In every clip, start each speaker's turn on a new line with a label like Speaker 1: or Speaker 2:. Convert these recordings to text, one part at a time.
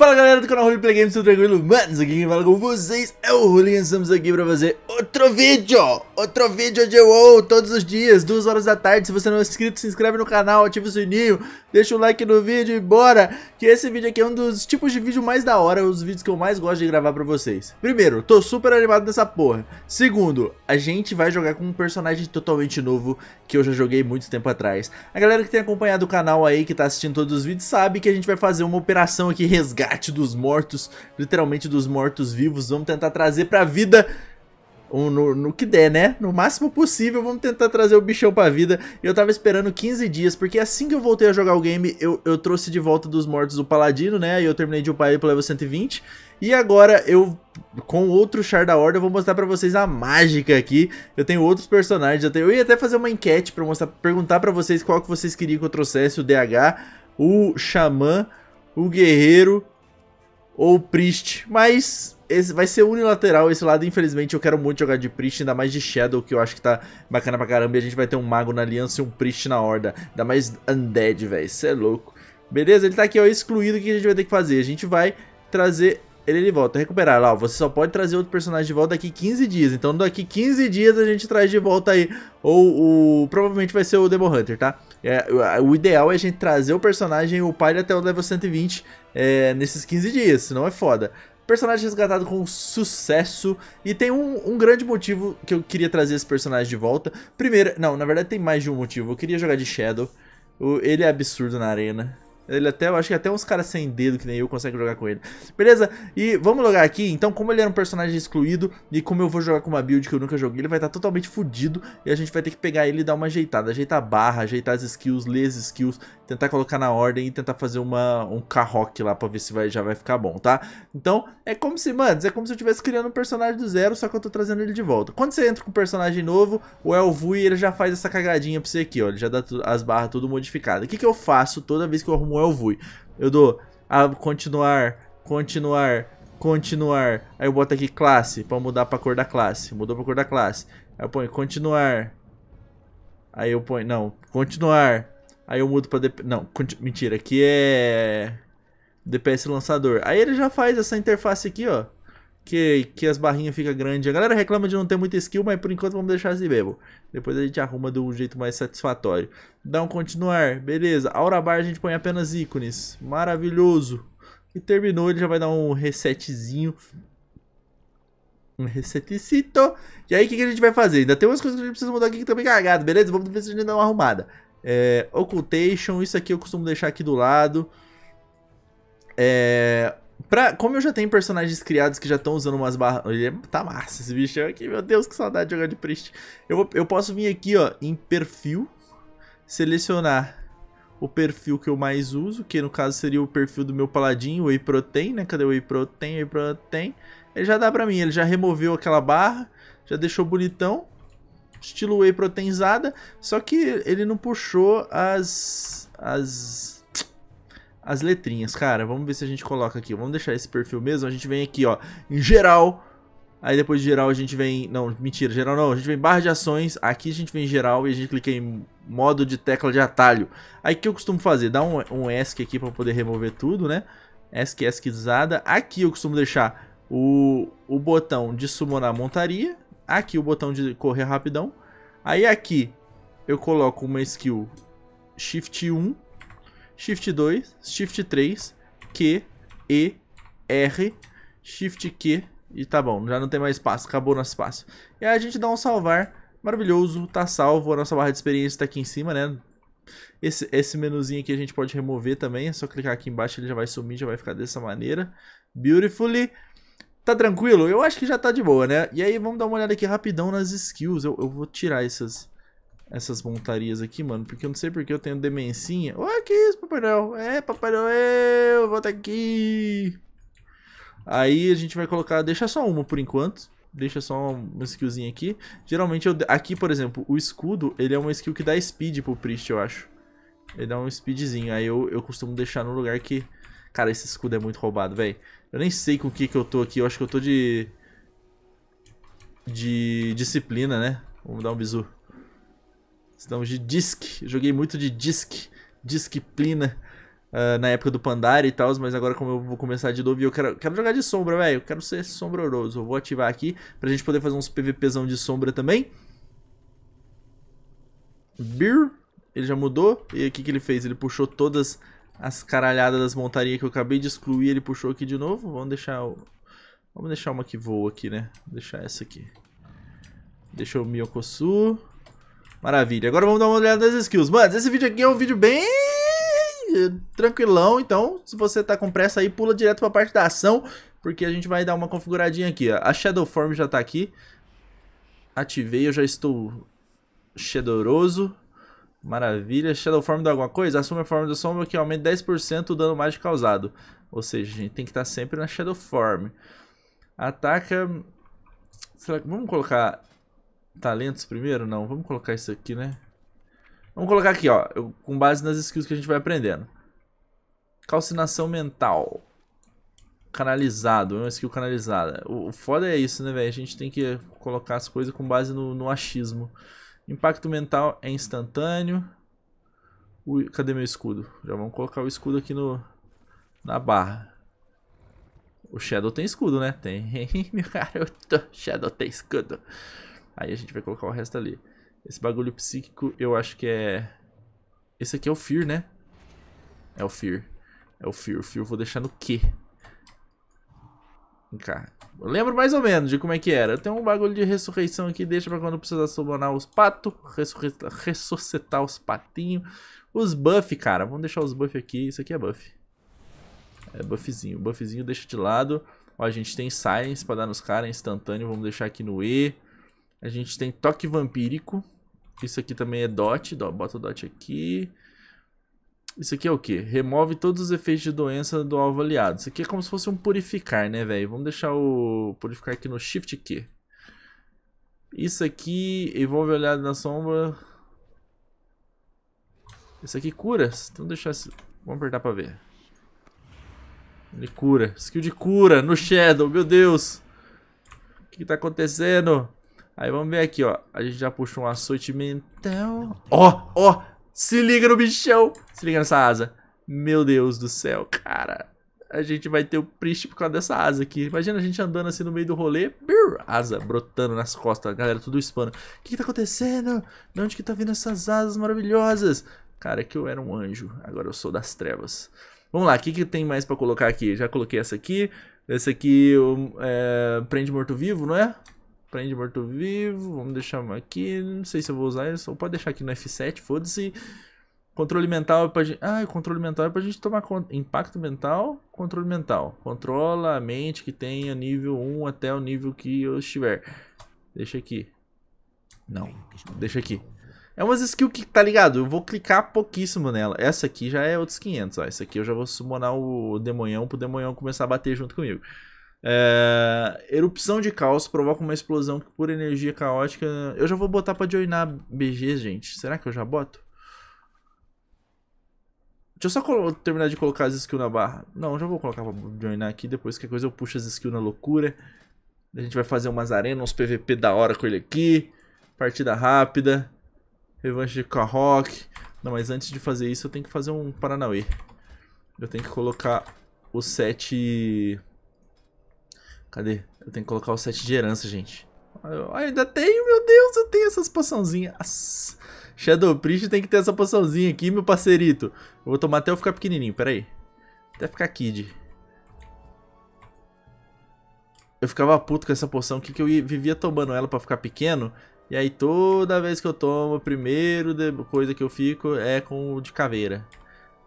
Speaker 1: Fala galera do canal Roleplay Games, tudo tranquilo? Manos, aqui quem fala com vocês é o Rolinho, estamos aqui pra fazer outro vídeo, outro vídeo de WoW todos os dias, 2 horas da tarde, se você não é inscrito, se inscreve no canal, ativa o sininho, deixa o like no vídeo e bora, que esse vídeo aqui é um dos tipos de vídeo mais da hora, os vídeos que eu mais gosto de gravar pra vocês. Primeiro, tô super animado nessa porra. Segundo, a gente vai jogar com um personagem totalmente novo que eu já joguei muito tempo atrás. A galera que tem acompanhado o canal aí, que tá assistindo todos os vídeos, sabe que a gente vai fazer uma operação aqui, resgate resgate dos mortos, literalmente dos mortos-vivos. Vamos tentar trazer pra vida no, no, que der, né? No máximo possível, vamos tentar trazer o bichão pra vida. Eu tava esperando 15 dias, porque assim que eu voltei a jogar o game, eu, eu trouxe de volta dos mortos o Paladino, né? E eu terminei de upar ele pro level 120. E agora eu, com outro char da Horda, eu vou mostrar pra vocês a mágica aqui. Eu tenho outros personagens, eu, tenho... eu ia até fazer uma enquete pra mostrar, perguntar pra vocês qual que vocês queriam que eu trouxesse, o DH, o Xamã, o Guerreiro, ou Priest, mas esse vai ser unilateral esse lado, infelizmente eu quero muito jogar de Priest, ainda mais de Shadow, que eu acho que tá bacana pra caramba, e a gente vai ter um Mago na Aliança e um Priest na Horda, ainda mais Undead, velho, cê é louco. Beleza? Ele tá aqui, ó, excluído, o que a gente vai ter que fazer? A gente vai trazer ele, ele volta. Recuperar, ó, você só pode trazer outro personagem de volta daqui 15 dias. Então daqui 15 dias a gente traz de volta aí. Ou o. Provavelmente vai ser o Demon Hunter, tá? É, o ideal é a gente trazer o personagem e upar até o level 120 é, nesses 15 dias, senão é foda personagem resgatado com sucesso. E tem um, um, grande motivo que eu queria trazer esse personagem de volta. Primeiro, não, na verdade tem mais de um motivo. Eu queria jogar de Shadow. Ele é absurdo na arena. Ele até, eu acho que até uns caras sem dedo que nem eu conseguem jogar com ele. Beleza? E vamos logar aqui. Então, como ele era um personagem excluído e como eu vou jogar com uma build que eu nunca joguei, ele vai estar tá totalmente fudido e a gente vai ter que pegar ele e dar uma ajeitada. Ajeitar a barra, ajeitar as skills, ler as skills tentar colocar na ordem e tentar fazer uma, um carroque lá pra ver se vai, já vai ficar bom, tá? Então, é como se, mano, é como se eu estivesse criando um personagem do zero, só que eu tô trazendo ele de volta. Quando você entra com um personagem novo, o Elvui, ele já faz essa cagadinha pra você aqui, ó. Ele já dá as barras tudo modificadas. O que, que eu faço toda vez que eu arrumo o Elvui? Eu dou a continuar, continuar, continuar. Aí eu boto aqui classe, pra mudar pra cor da classe. Mudou pra cor da classe. Aí eu ponho continuar. Aí eu ponho, não, continuar. Aí eu mudo pra DPS. Não, mentira, aqui é. DPS lançador. Aí ele já faz essa interface aqui, ó. Que, que as barrinhas ficam grandes. A galera reclama de não ter muita skill, mas por enquanto vamos deixar assim mesmo. Depois a gente arruma de um jeito mais satisfatório. Dá um continuar, beleza. Aura Bar a gente põe apenas ícones. Maravilhoso. E terminou, ele já vai dar um resetzinho. Um resetcito. E aí o que, que, a gente vai fazer? Ainda tem umas coisas que a gente precisa mudar aqui que estão tá bem cagadas, beleza? Vamos ver se a gente dá uma arrumada. É, Occultation, isso aqui eu costumo deixar aqui do lado. É, pra, como eu já tenho personagens criados que já estão usando umas barras... Tá massa esse bicho aqui, meu Deus, que saudade de jogar de Priest. Eu, eu posso vir aqui, ó, em perfil, selecionar o perfil que eu mais uso, que no caso seria o perfil do meu paladinho, Whey Protein, né? Cadê o Whey Protein? Whey Protein. Ele já dá pra mim, ele já removeu aquela barra, já deixou bonitão estilo whey proteinizada, só que ele não puxou as as as letrinhas, cara. Vamos ver se a gente coloca aqui. Vamos deixar esse perfil mesmo. A gente vem aqui, ó, em geral. Aí depois de geral a gente vem, não, mentira, geral não, a gente vem barra de ações, aqui a gente vem geral e a gente clica em modo de tecla de atalho. Aí o que eu costumo fazer? Dá um, um ESC aqui para poder remover tudo, né? ESC, ESCizada. Aqui eu costumo deixar o, o botão de summonar montaria, Aqui o botão de correr rapidão. Aí aqui eu coloco uma skill Shift 1, Shift 2, Shift 3, Q, E, R, Shift Q e tá bom, já não tem mais espaço, acabou nosso espaço. E aí a gente dá um salvar, maravilhoso, tá salvo, a nossa barra de experiência tá aqui em cima, né? Esse, esse menuzinho aqui a gente pode remover também, é só clicar aqui embaixo, ele já vai sumir, já vai ficar dessa maneira. Beautifully. Tá tranquilo? Eu acho que já tá de boa, né? E aí vamos dar uma olhada aqui rapidão nas skills. Eu, eu vou tirar essas, essas montarias aqui, mano. Porque eu não sei porque eu tenho demencinha. Ué, que isso, Papai Noel? É, Papai Noel, volta aqui. Aí a gente vai colocar... Deixa só uma por enquanto. Deixa só uma skillzinha aqui. Geralmente, eu, aqui, por exemplo, o escudo, ele é uma skill que dá speed pro Priest, eu acho. Ele dá um speedzinho. Aí eu, eu costumo deixar no lugar que... Cara, esse escudo é muito roubado, velho. Eu nem sei com o que que eu tô aqui. Eu acho que eu tô de... De disciplina, né? Vamos dar um bizu. Estamos de disc. Joguei muito de disc. Disciplina. Uh, na época do Pandaria e tal, mas agora como eu vou começar de novo, eu quero, quero jogar de sombra, velho. Eu quero ser sombroroso. Eu vou ativar aqui pra gente poder fazer uns PVPzão de sombra também. Beer. Ele já mudou. E o que, que ele fez? Ele puxou todas as caralhadas das montarias que eu acabei de excluir, ele puxou aqui de novo. Vamos deixar o... Vamos deixar uma que voa aqui, né? Vou deixar essa aqui. Deixa o Miyokosu. Maravilha. Agora vamos dar uma olhada nas skills. Mano, esse vídeo aqui é um vídeo bem eh, tranquilão, então se você tá com pressa aí, pula direto pra parte da ação, porque a gente vai dar uma configuradinha aqui, ó. A Shadow Form já tá aqui. Ativei, eu já estou chedoroso. Maravilha. Form de alguma coisa? Assume a forma do sombra que aumenta 10% o dano mágico causado. Ou seja, a gente tem que estar tá sempre na Form. Ataca... Será que... Vamos colocar talentos primeiro? Não, vamos colocar isso aqui, né? Vamos colocar aqui, ó. Eu, com base nas skills que a gente vai aprendendo. Calcinação mental. Canalizado. É uma skill canalizada. O, o foda é isso, né, velho? A gente tem que colocar as coisas com base no, no achismo. Impacto mental é instantâneo. Ui, cadê meu escudo? Já vamos colocar o escudo aqui no na barra. O Shadow tem escudo, né? Tem. meu garoto, Shadow tem escudo. Aí a gente vai colocar o resto ali. Esse bagulho psíquico eu acho que é... Esse aqui é o Fear, né? É o Fear. É o Fear. O Fear eu vou deixar no Q. Eu lembro mais ou menos de como é que era. Eu tenho um bagulho de ressurreição aqui, deixa pra quando precisar summonar os patos, ressuscitar os patinhos. Os buff, cara, vamos deixar os buff aqui, isso aqui é buff. É buffzinho, buffzinho deixa de lado. Ó, a gente tem silence pra dar nos caras, é instantâneo, vamos deixar aqui no E. A gente tem toque vampírico, isso aqui também é dot, bota o dot aqui. Isso aqui é o que? Remove todos os efeitos de doença do alvo aliado. Isso aqui é como se fosse um purificar, né, velho? Vamos deixar o purificar aqui no Shift Q. Isso aqui envolve olhada na sombra. Isso aqui cura. Então deixar. Vamos apertar pra ver. Ele cura. Skill de cura no Shadow, meu Deus! O que, que tá acontecendo? Aí vamos ver aqui, ó. A gente já puxou um açoite mental. Ó, ó! Se liga no bichão. Se liga nessa asa. Meu Deus do céu, cara. A gente vai ter o príncipe por causa dessa asa aqui. Imagina a gente andando assim no meio do rolê. Brrr, asa brotando nas costas. Galera, tudo hispano. O que, que tá acontecendo? De onde que tá vindo essas asas maravilhosas? Cara, é que eu era um anjo. Agora eu sou das trevas. Vamos lá, o que, que tem mais pra colocar aqui? Já coloquei essa aqui. Essa aqui é, prende morto-vivo, não é? Prende morto-vivo. Vamos deixar aqui. Não sei se eu vou usar isso. Ou pode deixar aqui no F7, foda-se. Controle mental é pra gente. Ah, controle mental é pra gente tomar conta. Impacto mental, controle mental. Controla a mente que tenha nível 1 até o nível que eu estiver. Deixa aqui. Não, deixa aqui. É umas skills que, tá ligado? Eu vou clicar pouquíssimo nela. Essa aqui já é outros 500, ó. Essa aqui eu já vou summonar o demonhão pro demonhão começar a bater junto comigo. É, erupção de caos provoca uma explosão que, por energia caótica. Eu já vou botar pra joinar BG, gente. Será que eu já boto? Deixa eu só terminar de colocar as skills na barra. Não, já vou colocar pra joinar aqui. Depois que a coisa eu puxo as skills na loucura. A gente vai fazer umas arenas, uns PVP da hora com ele aqui. Partida rápida. Revanche com a Rock. Não, mas antes de fazer isso, eu tenho que fazer um Paranauê. Eu tenho que colocar o set. Sete... Cadê? Eu tenho que colocar o set de herança, gente. Eu ainda tenho, meu Deus, eu tenho essas poçãozinhas. Shadow Priest tem que ter essa poçãozinha aqui, meu parceirito. Eu vou tomar até eu ficar pequenininho, peraí. Até ficar kid. Eu ficava puto com essa poção aqui que eu vivia tomando ela pra ficar pequeno. E aí toda vez que eu tomo, a primeira coisa que eu fico é com o de caveira.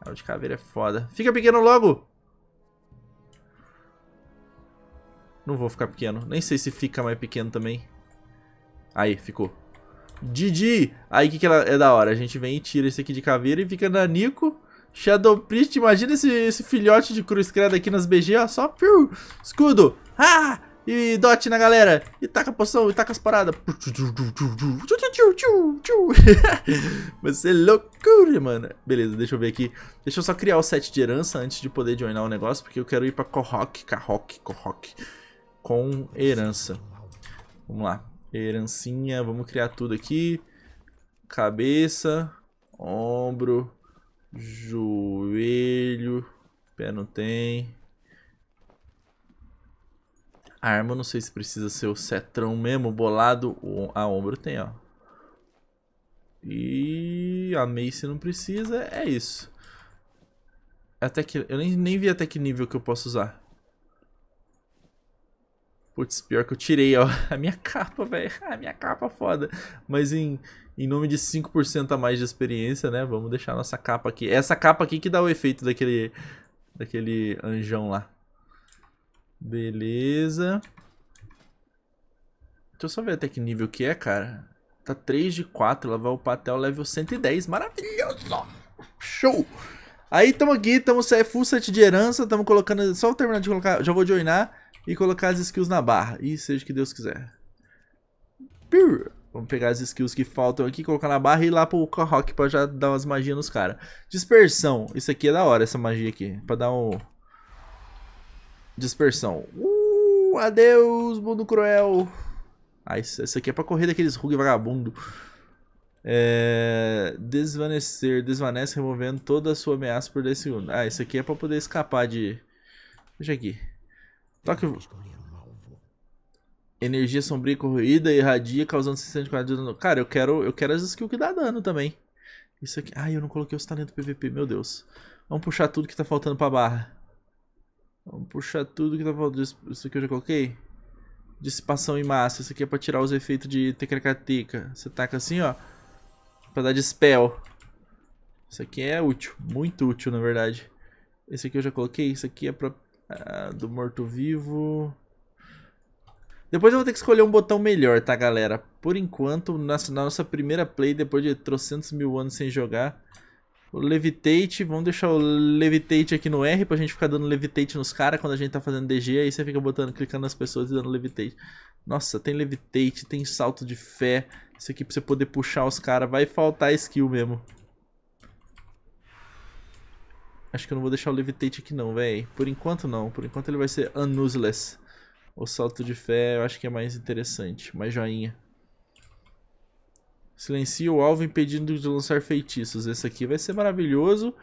Speaker 1: Ah, o de caveira é foda. Fica pequeno logo! Não vou ficar pequeno. Nem sei se fica mais pequeno também. Aí, ficou. Didi! Aí o que, que ela é da hora? A gente vem e tira esse aqui de caveira e fica na Nico. Shadow Priest, imagina esse, esse filhote de cruz credo aqui nas BG, ó, só piu, escudo, ah, e Dot na galera, e taca a poção, e taca as paradas. Você é loucura, mano. Beleza, deixa eu ver aqui. Deixa eu só criar o set de herança antes de poder joinar o negócio, porque eu quero ir pra Kohok. Kohok, Kohok com herança. Vamos lá. Herancinha, vamos criar tudo aqui. Cabeça, ombro, joelho, pé não tem. arma, não sei se precisa ser o cetrão mesmo, bolado. A ombro tem, ó. E a Mace não precisa, é isso. Até que, eu nem, nem vi até que nível que eu posso usar. Putz, pior que eu tirei, ó. A minha capa, velho. A minha capa foda. Mas em, em nome de 5% a mais de experiência, né? Vamos deixar nossa capa aqui. É essa capa aqui que dá o efeito daquele, daquele anjão lá. Beleza. Deixa eu só ver até que nível que é, cara. Tá 3 de 4, ela vai upar até o level 110. Maravilhoso! Show! Aí, tamo aqui, tamo é full set de herança, tamo colocando... Só terminar de colocar, já vou joinar e colocar as skills na barra. E seja o que Deus quiser. Pir. Vamos pegar as skills que faltam aqui, colocar na barra e ir lá pro Kohok pra já dar umas magias nos caras. Dispersão. Isso aqui é da hora, essa magia aqui. Pra dar um... Dispersão. Uh, adeus, mundo cruel. Ah, isso, isso aqui é pra correr daqueles rug vagabundo. É... Desvanecer. Desvanece removendo toda a sua ameaça por 10 segundos. Ah, isso aqui é pra poder escapar de... Deixa aqui. Toque. Energia sombria corroída irradia, causando 64 de dano. Cara, eu quero, eu quero as skills que dá dano também. Isso aqui. Ai, eu não coloquei os talentos PVP, meu Deus. Vamos puxar tudo que tá faltando pra barra. Vamos puxar tudo que tá faltando. Isso aqui eu já coloquei? Dissipação em massa. Isso aqui é pra tirar os efeitos de tecracateca. Você taca assim, ó. Pra dar dispel. Isso aqui é útil. Muito útil, na verdade. Esse aqui eu já coloquei. Isso aqui é pra ah, do morto-vivo. Depois eu vou ter que escolher um botão melhor, tá, galera? Por enquanto, na, na nossa primeira play, depois de trocentos mil anos sem jogar, o Levitate, vamos deixar o Levitate aqui no R pra gente ficar dando Levitate nos caras quando a gente tá fazendo DG, aí você fica botando, clicando nas pessoas e dando Levitate. Nossa, tem Levitate, tem Salto de Fé, isso aqui pra você poder puxar os caras, vai faltar skill mesmo. Acho que eu não vou deixar o Levitate aqui não, véi. Por enquanto não. Por enquanto ele vai ser unuseless. O salto de fé eu acho que é mais interessante. Mais joinha. Silencia o alvo impedindo de lançar feitiços. Esse aqui vai ser maravilhoso.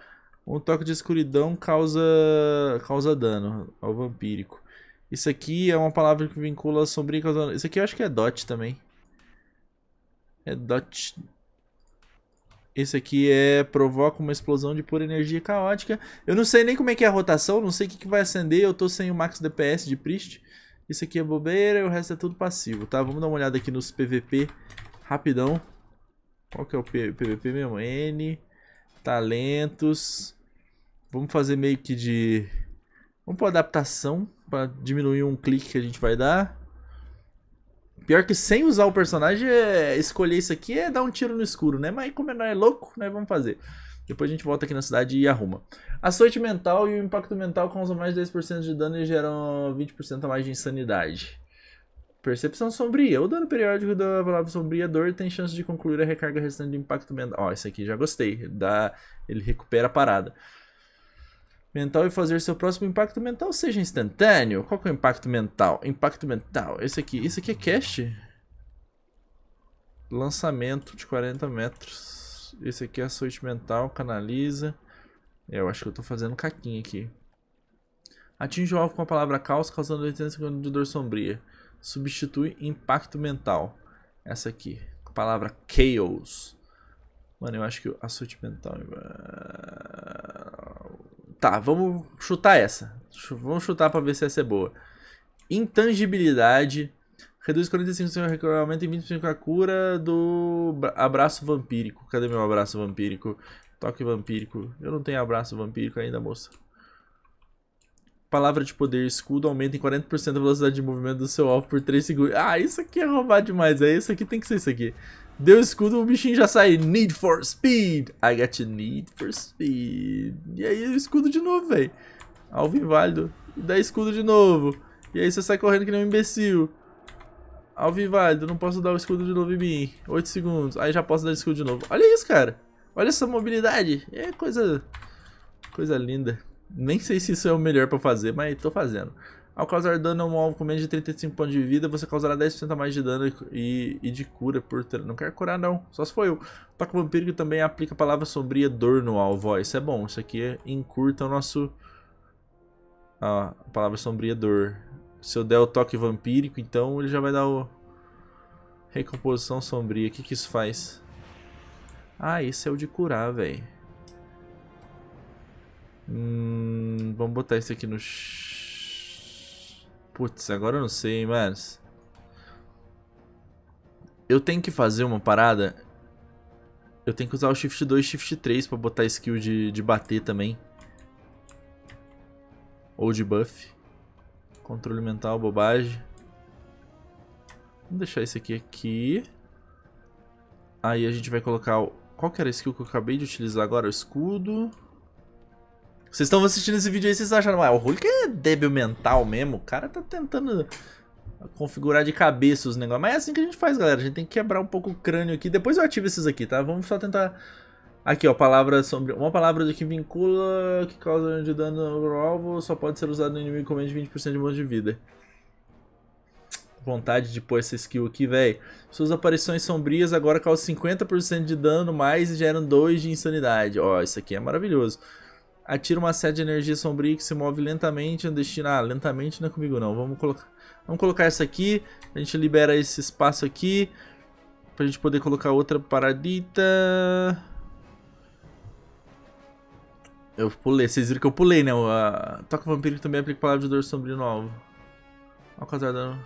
Speaker 1: Um toque de escuridão causa, causa dano ao vampírico. Isso aqui é uma palavra que vincula sombrio causando... Isso aqui eu acho que é dot também. É dot... Esse aqui é provoca uma explosão de pura energia caótica. Eu não sei nem como é que é a rotação, não sei o que, que vai acender. Eu tô sem o max DPS de Priest. Isso aqui é bobeira e o resto é tudo passivo, tá? Vamos dar uma olhada aqui nos PVP rapidão. Qual que é o PVP mesmo? N, talentos. Vamos fazer meio que de... Vamos por adaptação, para diminuir um clique que a gente vai dar. Pior que sem usar o personagem, é... escolher isso aqui é dar um tiro no escuro, né? Mas como não é louco, né? vamos fazer. Depois a gente volta aqui na cidade e arruma. Açoite mental e o impacto mental causam mais de 10% de dano e geram 20% a mais de insanidade. Percepção sombria. O dano periódico da palavra sombria dor tem chance de concluir a recarga restante de impacto mental. Ó, oh, esse aqui já gostei. Dá... Ele recupera a parada mental e fazer seu próximo impacto mental seja instantâneo. Qual que é o impacto mental? Impacto mental. Esse aqui. Isso aqui é cast? Lançamento de 40 metros. Esse aqui é açoite mental, canaliza. É, eu acho que eu tô fazendo caquinha aqui. Atinge o alvo com a palavra caos, causando 80 segundos de dor sombria. Substitui impacto mental. Essa aqui. A palavra chaos. Mano, eu acho que o açoite mental tá, vamos chutar essa. Vamos chutar para ver se essa é boa. Intangibilidade. Reduz 45% de aumenta e 25% a cura do abraço vampírico. Cadê meu abraço vampírico? Toque vampírico. Eu não tenho abraço vampírico ainda, moça. Palavra de poder escudo aumenta em 40% a velocidade de movimento do seu alvo por 3 segundos. Ah, isso aqui é roubar demais. É isso aqui, tem que ser isso aqui. Deu escudo, o bichinho já sai. Need for speed. I got need for speed. E aí escudo de novo, velho. Alvo inválido. E dá escudo de novo. E aí você sai correndo que nem um imbecil. Alvo inválido. Não posso dar o escudo de novo em mim. 8 segundos. Aí já posso dar o escudo de novo. Olha isso, cara. Olha essa mobilidade. É coisa... Coisa linda. Nem sei se isso é o melhor pra fazer, mas tô fazendo. Ao causar dano a um alvo com menos de 35 pontos de vida, você causará 10% a mais de dano e, e de cura por Não quero curar não, só se for eu. O vampírico também aplica a palavra sombria dor no alvo. Ó, isso é bom, isso aqui encurta o nosso... a palavra sombria dor. Se eu der o toque vampírico, então ele já vai dar o... Recomposição sombria, o que que isso faz? Ah, esse é o de curar, velho. Hum, vamos botar esse aqui no Putz, agora eu não sei, mas... Eu tenho que fazer uma parada... Eu tenho que usar o Shift 2 Shift 3 pra botar skill de, de bater também. Ou de buff. Controle mental, bobagem. Vamos deixar esse aqui aqui. Aí a gente vai colocar... O... Qual que era a skill que eu acabei de utilizar agora? O escudo... Vocês estão assistindo esse vídeo aí, vocês acharam, ah, o Hulk é débil mental mesmo, o cara tá tentando configurar de cabeça os negócios. Mas é assim que a gente faz, galera, a gente tem que quebrar um pouco o crânio aqui. Depois eu ativo esses aqui, tá? Vamos só tentar... Aqui, ó, palavra sombria uma palavra que vincula que causa de dano ao alvo só pode ser usado no inimigo com menos de 20% de monte de vida vontade de pôr essa skill aqui, velho. Suas aparições sombrias agora causam 50% de dano mais e geram 2 de insanidade. Ó, isso aqui é maravilhoso. Atira uma sede de energia sombria que se move lentamente no destino. Ah, lentamente não é comigo não. Vamos colocar, vamos colocar essa aqui. A gente libera esse espaço aqui. Pra gente poder colocar outra paradita. Eu pulei. Vocês viram que eu pulei, né? O, a... Toca vampiro que também é aplica palavra de dor sombrio no alvo. Ao contrário da...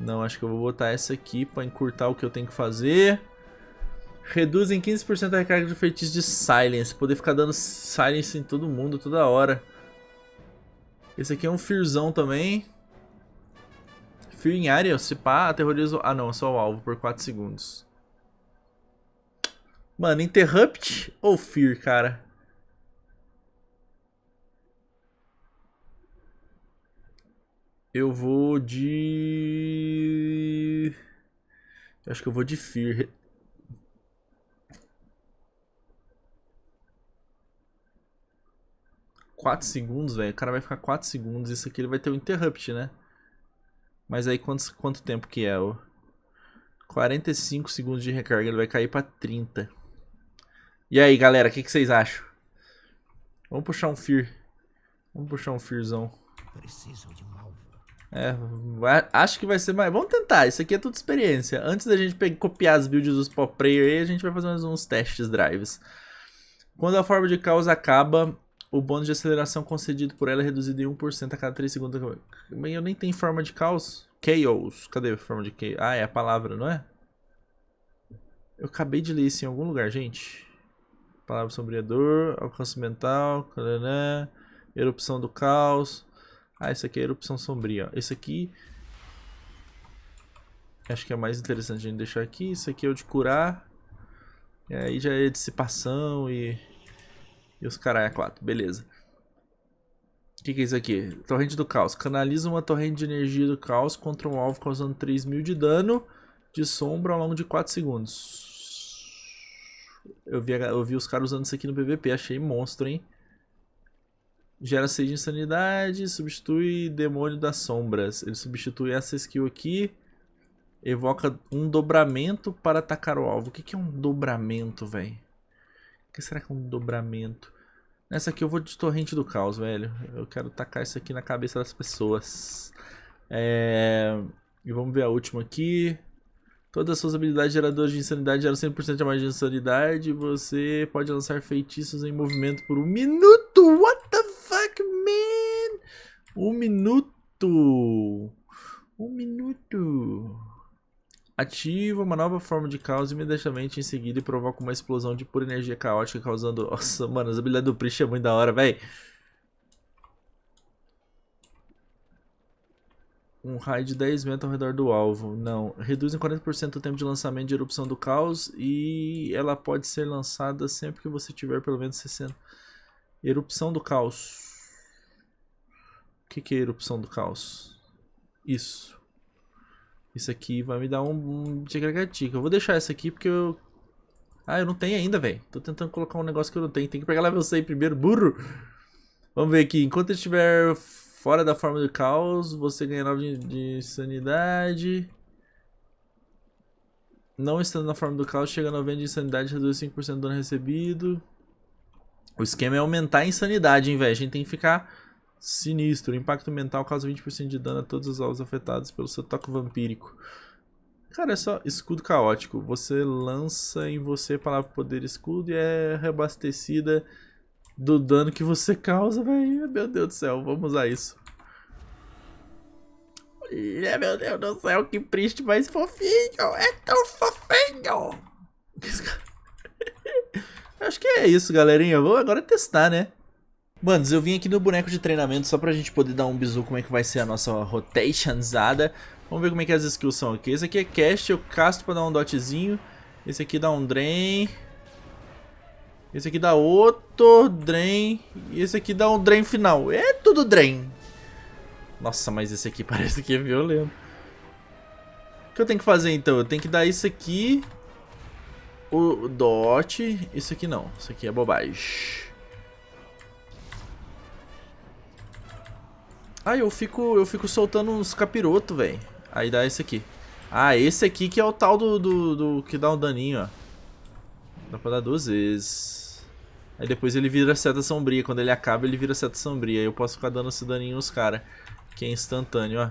Speaker 1: Não, acho que eu vou botar essa aqui pra encurtar o que eu tenho que fazer. Reduz em 15% a recarga de feitiço de Silence. Poder ficar dando Silence em todo mundo, toda hora. Esse aqui é um Fearzão também. Fear em área, se pá, aterroriza... Ah não, é só o alvo por 4 segundos. Mano, Interrupt ou Fear, cara? Eu vou de... Eu acho que eu vou de Fear. 4 segundos, velho. O cara vai ficar 4 segundos. Isso aqui ele vai ter um interrupt, né? Mas aí quanto, quanto tempo que é? o 45 segundos de recarga. Ele vai cair pra 30. E aí, galera, o que, que vocês acham? Vamos puxar um Fear. Vamos puxar um Fearzão. Preciso de um alvo. É, vai, acho que vai ser mais... Vamos tentar, isso aqui é tudo experiência. Antes da gente pegar, copiar as builds dos pop player aí, a gente vai fazer mais uns testes drives. Quando a forma de caos acaba, o bônus de aceleração concedido por ela é reduzido em 1% a cada 3 segundos. Bem, eu nem tenho forma de caos. Chaos. Cadê a forma de chaos? Ah, é a palavra, não é? Eu acabei de ler isso em algum lugar, gente. Palavra sombreador, alcance mental, caranã, erupção do caos. Ah, isso aqui é erupção sombria. Esse aqui... Acho que é mais interessante a gente deixar aqui. Isso aqui é o de curar. E aí já é dissipação e e os é quatro, beleza. O que, que, é isso aqui? Torrente do caos. Canaliza uma torrente de energia do caos contra um alvo causando 3 mil de dano de sombra ao longo de 4 segundos. Eu vi, eu vi os caras usando isso aqui no PVP, achei monstro, hein? Gera 6 de insanidade, substitui Demônio das Sombras. Ele substitui essa skill aqui. Evoca um dobramento para atacar o alvo. O que, que é um dobramento, velho? que será que é um dobramento? Nessa aqui eu vou de torrente do caos, velho. Eu quero tacar isso aqui na cabeça das pessoas. É... E vamos ver a última aqui. Todas as suas habilidades geradoras de insanidade geram 100% de mais de insanidade. Você pode lançar feitiços em movimento por um minuto. What the fuck, man? Um minuto. Um minuto ativa uma nova forma de caos imediatamente em seguida e provoca uma explosão de pura energia caótica causando... Nossa, mano, as habilidades do Priest é muito da hora, véi Um raio de 10 metros ao redor do alvo. Não. Reduz em 40% o tempo de lançamento de erupção do caos e ela pode ser lançada sempre que você tiver pelo menos 60. Erupção do caos. O que, que é erupção do caos? Isso. Isso aqui vai me dar um, um Eu vou deixar essa aqui porque eu... Ah, eu não tenho ainda, velho. Tô tentando colocar um negócio que eu não tenho. Tem que pegar level 100 primeiro, burro. Vamos ver aqui. Enquanto eu estiver fora da forma do caos, você ganha 9 de, de sanidade. Não estando na forma do caos, chega a 90 de insanidade, reduz 5% do dano recebido. O esquema é aumentar a insanidade, hein, velho. A gente tem que ficar Sinistro. Impacto mental causa 20% de dano a todos os alvos afetados pelo seu toque vampírico. Cara, é só escudo caótico. Você lança em você palavra poder escudo e é reabastecida do dano que você causa, velho. Meu Deus do céu, vamos usar isso. Meu Deus do céu, que Priest mais fofinho! É tão fofinho! Acho que é isso, galerinha. Vou agora testar, né? Manos, eu vim aqui no boneco de treinamento só pra gente poder dar um bizu como é que vai ser a nossa rotationzada. Vamos ver como é que as skills são aqui. Esse aqui é cast, eu casto pra dar um dotzinho. Esse aqui dá um drain. Esse aqui dá outro drain. E esse aqui dá um drain final. É tudo drain. Nossa, mas esse aqui parece que é violento. O que eu tenho que fazer então? Eu tenho que dar isso aqui. O dot. Isso aqui não. Isso aqui é bobagem. Aí ah, eu fico, eu fico soltando uns capiroto, velho. Aí dá esse aqui. Ah, esse aqui que é o tal do, do, do que dá um daninho, ó. Dá pra dar duas vezes. Aí depois ele vira seta sombria. Quando ele acaba, ele vira seta sombria. Aí eu posso ficar dando esse daninho nos caras. Que é instantâneo, ó.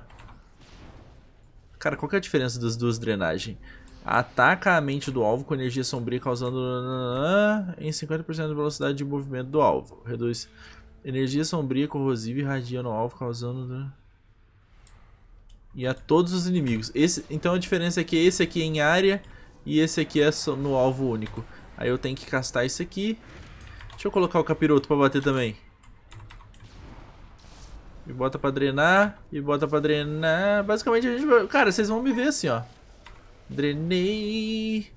Speaker 1: Cara, qual que é a diferença das duas drenagens? Ataca a mente do alvo com energia sombria causando em 50% de velocidade de movimento do alvo. Reduz Energia sombria, corrosiva e radia no alvo, causando... Né? E a todos os inimigos. Esse, então a diferença é que esse aqui é em área e esse aqui é no alvo único. Aí eu tenho que castar isso aqui. Deixa eu colocar o capiroto pra bater também. E bota pra drenar. E bota pra drenar. Basicamente a gente... Cara, vocês vão me ver assim, ó. Drenei.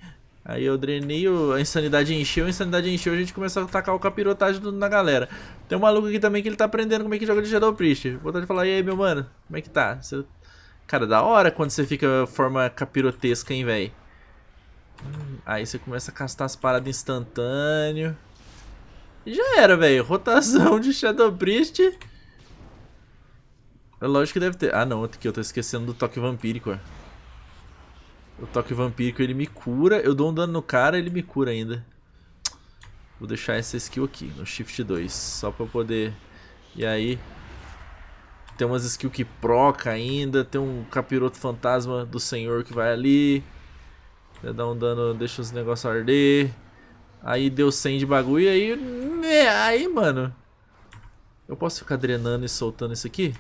Speaker 1: Aí eu drenei, a insanidade encheu, a insanidade encheu, a gente começou a tacar o capirotagem na galera. Tem um maluco aqui também que ele tá aprendendo como é que joga de Shadow Priest. ter de falar, e aí, meu mano, como é que tá? Você... Cara, da hora quando você fica forma capirotesca, hein, velho. Hum, aí você começa a castar as paradas instantâneo. E já era, velho. Rotação de Shadow Priest. É lógico que deve ter... Ah, não, aqui eu tô esquecendo do toque vampírico, ó. O toque vampírico ele me cura. Eu dou um dano no cara, ele me cura ainda. Vou deixar essa skill aqui, no Shift 2. Só pra poder... E aí... Tem umas skills que proca ainda. Tem um capiroto fantasma do senhor que vai ali. Já um dano, deixa os negócios arder. Aí deu 100 de bagulho e aí... Né, aí, mano... Eu posso ficar drenando e soltando isso aqui?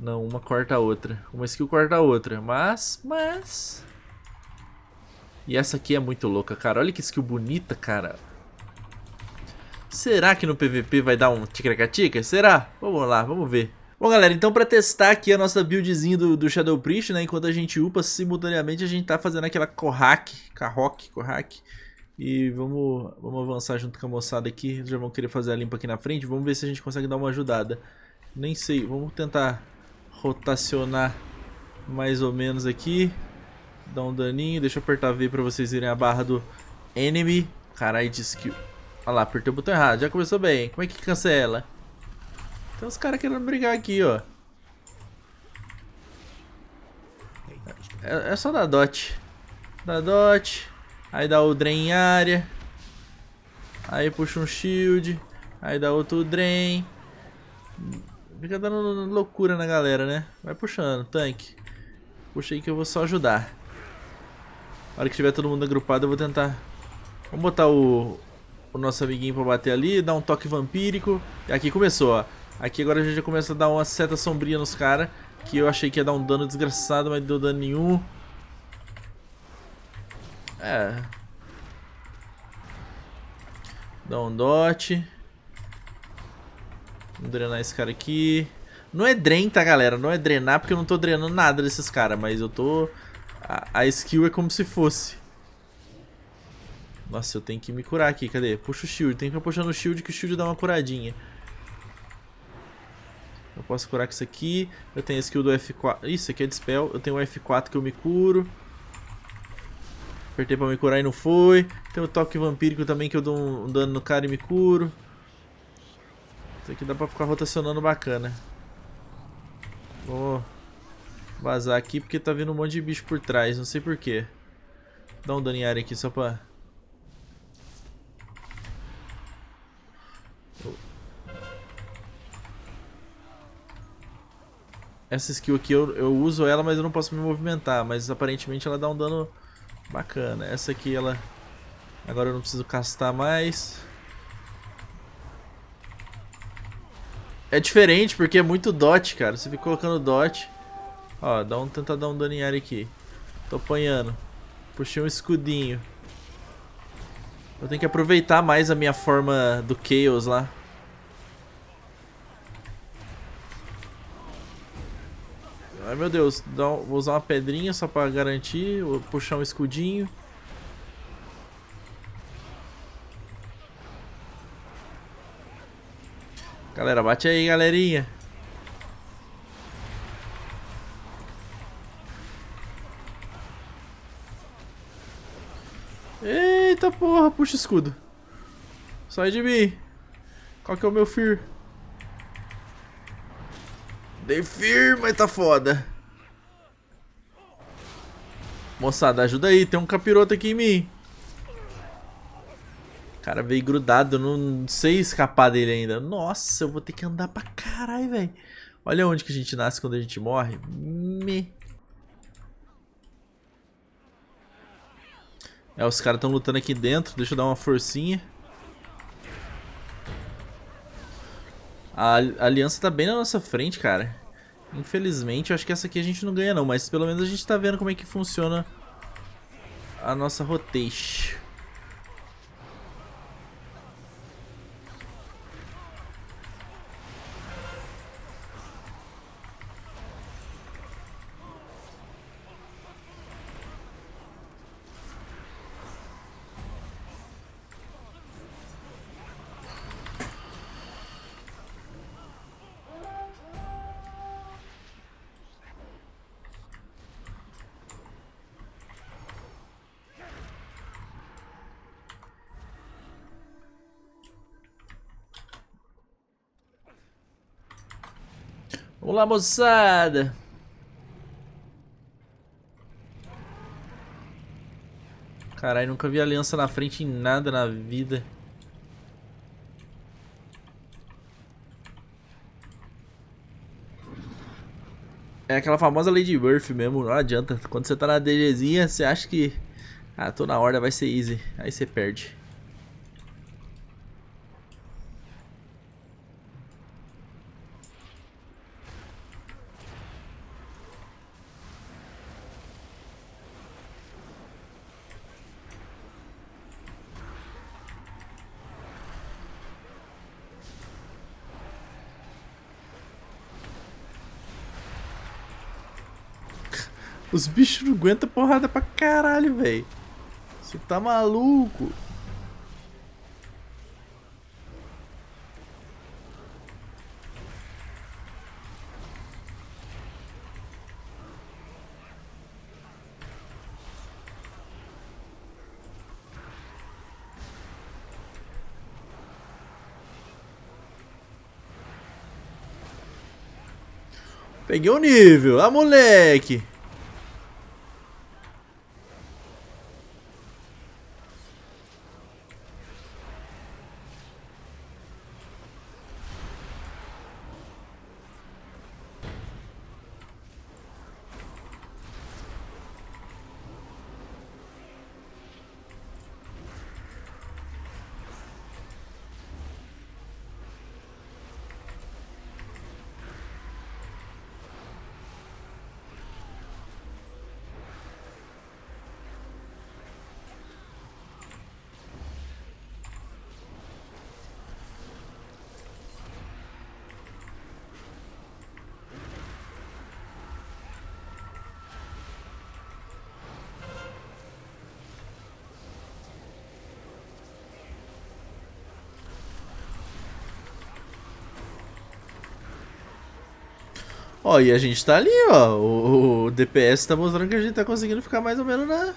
Speaker 1: Não, uma corta a outra. Uma skill corta a outra. Mas, mas... E essa aqui é muito louca, cara. Olha que skill bonita, cara. Será que no PVP vai dar um ticracatica? Será? Vamos lá, vamos ver. Bom, galera, então pra testar aqui a nossa buildzinha do, do Shadow Priest, né? Enquanto a gente upa, simultaneamente a gente tá fazendo aquela Korrak, Karok, Korrak. E vamos, vamos avançar junto com a moçada aqui. Eles já vão querer fazer a limpa aqui na frente. Vamos ver se a gente consegue dar uma ajudada. Nem sei, vamos tentar rotacionar mais ou menos aqui. Dá um daninho. Deixa eu apertar V pra vocês verem a barra do enemy. Caralho, de skill. Olha lá, apertei o botão errado. Já começou bem. Como é que cancela? Tem uns caras querendo brigar aqui, ó. É, é só dar dot. Dá dot. Aí dá o drain em área. Aí puxa um shield. Aí dá outro drain. Fica dando loucura na galera, né? Vai puxando, tanque. Puxa aí que eu vou só ajudar. Na hora que tiver todo mundo agrupado, eu vou tentar... Vamos botar o, o nosso amiguinho pra bater ali, dar um toque vampírico. E aqui começou, ó. Aqui agora a gente já começa a dar uma seta sombria nos caras. Que eu achei que ia dar um dano desgraçado, mas não deu dano nenhum. É. Dá um dote. Vamos drenar esse cara aqui. Não é drain, tá, galera? Não é drenar, porque eu não tô drenando nada desses caras, mas eu tô... A, a, skill é como se fosse. Nossa, eu tenho que me curar aqui, cadê? Puxa o shield, tem que ficar puxando o shield, que o shield dá uma curadinha. Eu posso curar com isso aqui. Eu tenho a skill do F4. Isso aqui é dispel. Eu tenho o F4 que eu me curo. Apertei pra me curar e não foi. Tem o toque vampírico também que eu dou um dano no cara e me curo. Isso aqui dá pra ficar rotacionando bacana. Vou vazar aqui porque tá vindo um monte de bicho por trás, não sei porquê. Dá um dano em área aqui só pra... Essa skill aqui eu, eu uso ela, mas eu não posso me movimentar. Mas aparentemente ela dá um dano bacana. Essa aqui ela... Agora eu não preciso castar mais. É diferente porque é muito dot, cara. Você fica colocando dot. Ó, dá um, tenta dar um dano em área aqui. Tô apanhando. Puxei um escudinho. Eu tenho que aproveitar mais a minha forma do Chaos lá. Ai meu Deus, um, vou usar uma pedrinha só pra garantir, vou puxar um escudinho. Galera, bate aí, galerinha. Eita porra, puxa escudo. Sai de mim. Qual que é o meu fear? Dei fear, mas tá foda. Moçada, ajuda aí, tem um capiroto aqui em mim cara veio grudado, não, não sei escapar dele ainda. Nossa, eu vou ter que andar pra caralho, velho. Olha onde que a gente nasce quando a gente morre. Me. É, os caras estão lutando aqui dentro. Deixa eu dar uma forcinha. A, a aliança tá bem na nossa frente, cara. Infelizmente, eu acho que essa aqui a gente não ganha não. Mas pelo menos a gente tá vendo como é que funciona a nossa rotation. Vamos lá, moçada! Caralho, nunca vi aliança na frente em nada na vida. É aquela famosa Lady Birth mesmo, não adianta. Quando você tá na DGzinha, você acha que... Ah, tô na horda, vai ser easy. Aí você perde. Os bichos não aguentam porrada pra caralho, velho. Você tá maluco? Peguei o nível, ah moleque! e a gente tá ali, ó. O, o, DPS tá mostrando que a gente tá conseguindo ficar mais ou menos na...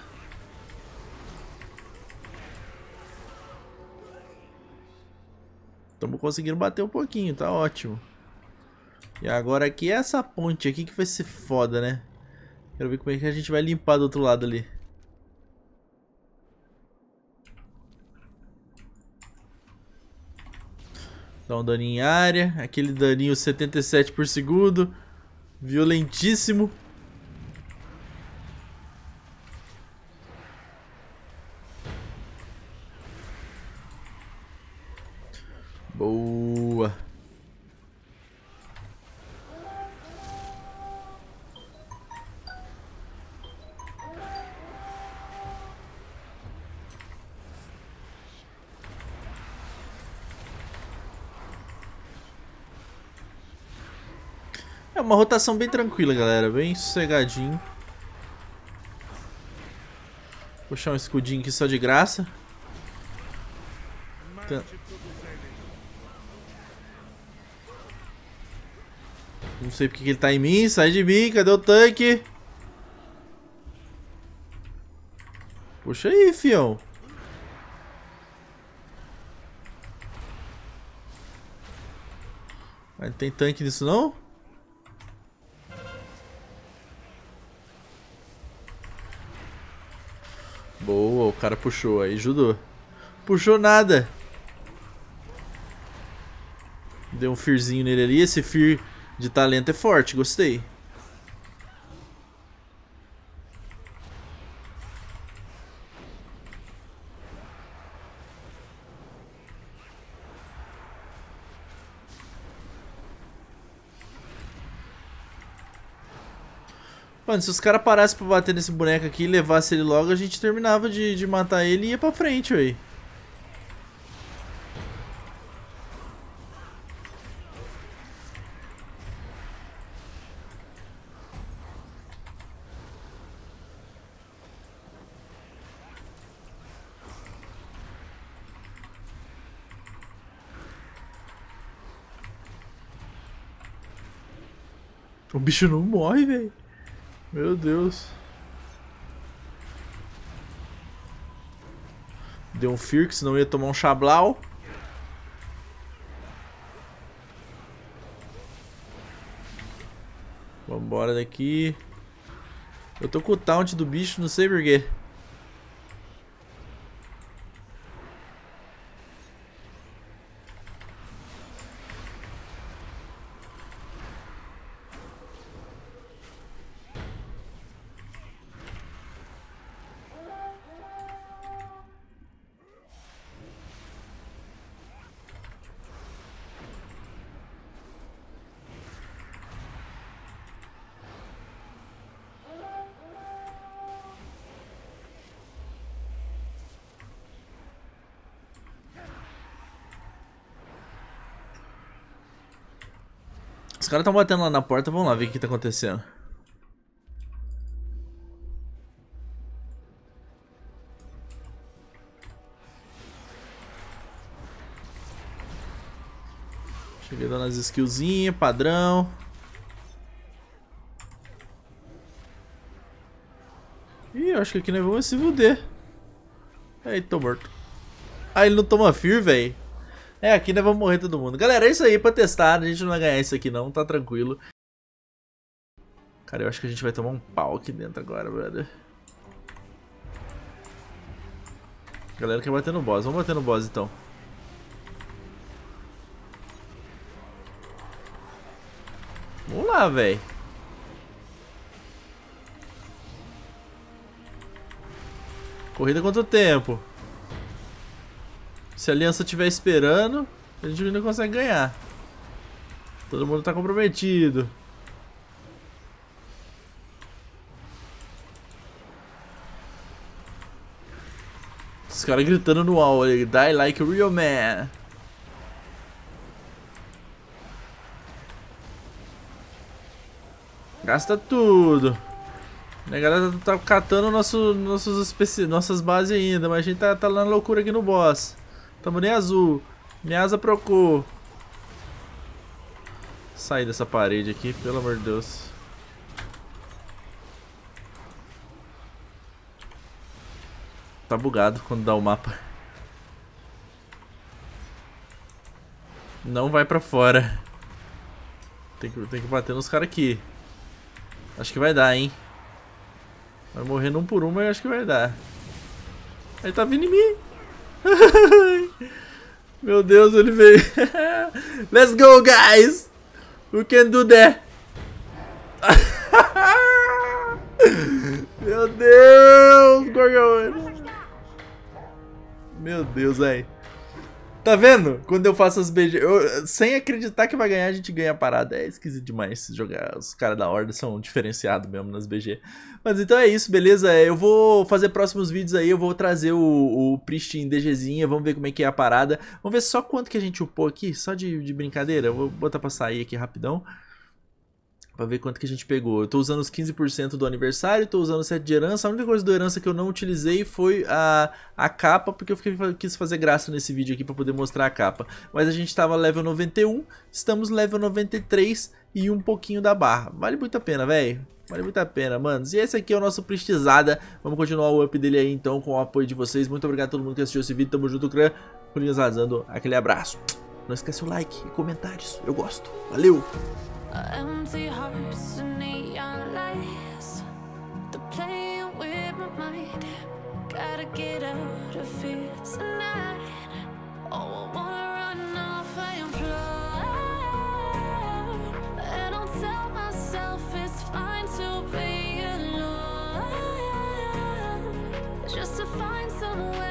Speaker 1: Estamos conseguindo bater um pouquinho, tá ótimo. E agora aqui é essa ponte aqui que vai ser foda, né? Quero ver como é que a gente vai limpar do outro lado ali. Dá um daninho em área. Aquele daninho 77 por segundo. Violentíssimo. rotação bem tranquila, galera. Bem sossegadinho. Puxar um escudinho aqui só de graça. Tá. Não sei porque que ele tá em mim. Sai de mim. Cadê o tanque? Puxa aí, fião. Mas não tem tanque nisso, não? o cara puxou, aí ajudou. Puxou nada. Deu um firzinho nele ali. Esse fir de talento é forte, gostei. Mano, se os caras parassem pra bater nesse boneco aqui e levasse ele logo, a gente terminava de, de matar ele e ia pra frente, aí. O bicho não morre, velho. Meu Deus. Deu um Firx, não ia tomar um Chablau. Vambora daqui. Eu tô com o taunt do bicho, não sei porquê. caras estão batendo lá na porta, vamos lá ver o que está acontecendo. Cheguei dando as skillzinhas, padrão. Ih, eu acho que aqui nós vamos se fuder. Aí, tô morto. Ah, ele não toma fear, velho. É, aqui nós vamos morrer todo mundo. Galera, é isso aí pra testar. A gente não vai ganhar isso aqui não, tá tranquilo. Cara, eu acho que a gente vai tomar um pau aqui dentro agora, brother. Galera quer bater no boss. Vamos bater no boss, então. Vamos lá, velho. Corrida quanto tempo? Se a aliança estiver esperando, a gente não consegue ganhar. Todo mundo está comprometido. Os caras gritando no wall ali, die like a real man. Gasta tudo. A galera tá catando nosso, nossos nossas bases ainda, mas a gente tá, tá lá na loucura aqui no boss. Tamo nem azul. Minha asa procou. Sair dessa parede aqui, pelo amor de Deus. Tá bugado quando dá o mapa. Não vai pra fora. Tem que, tem que bater nos caras aqui. Acho que vai dar, hein. Vai morrendo um por um, mas acho que vai dar. Ele tá vindo em mim. Meu Deus, ele veio. Let's go, guys! We can do that! Meu Deus, Gorgon! É Meu Deus, aí. Tá vendo? Quando eu faço as BG. Eu, sem acreditar que vai ganhar, a gente ganha a parada. É esquisito demais jogar. Os caras da Horda são diferenciados mesmo nas BG. Mas então é isso, beleza? É, eu vou fazer próximos vídeos aí. Eu vou trazer o, o Pristine DGzinha. Vamos ver como é que é a parada. Vamos ver só quanto que a gente upou aqui. Só de, de brincadeira. Eu vou botar pra sair aqui rapidão. Pra ver quanto que a gente pegou. Eu tô usando os 15% do aniversário, tô usando 7 de herança. A única coisa do herança que eu não utilizei foi a, a capa, porque eu fiquei, quis fazer graça nesse vídeo aqui pra poder mostrar a capa. Mas a gente tava level 91, estamos level 93 e um pouquinho da barra. Vale muito a pena, velho. Vale muito a pena, mano. E esse aqui é o nosso Prestizada. Vamos continuar o up dele aí, então, com o apoio de vocês. Muito obrigado a todo mundo que assistiu esse vídeo. Tamo junto, Cran. Rolinhas vazando. Aquele abraço. Não esquece o like e comentários. Eu gosto. Valeu! Empty hearts and neon lights They're playing with my mind Gotta get out of here tonight Oh, I wanna run off and fly And I'll tell myself it's fine to be alone Just to find somewhere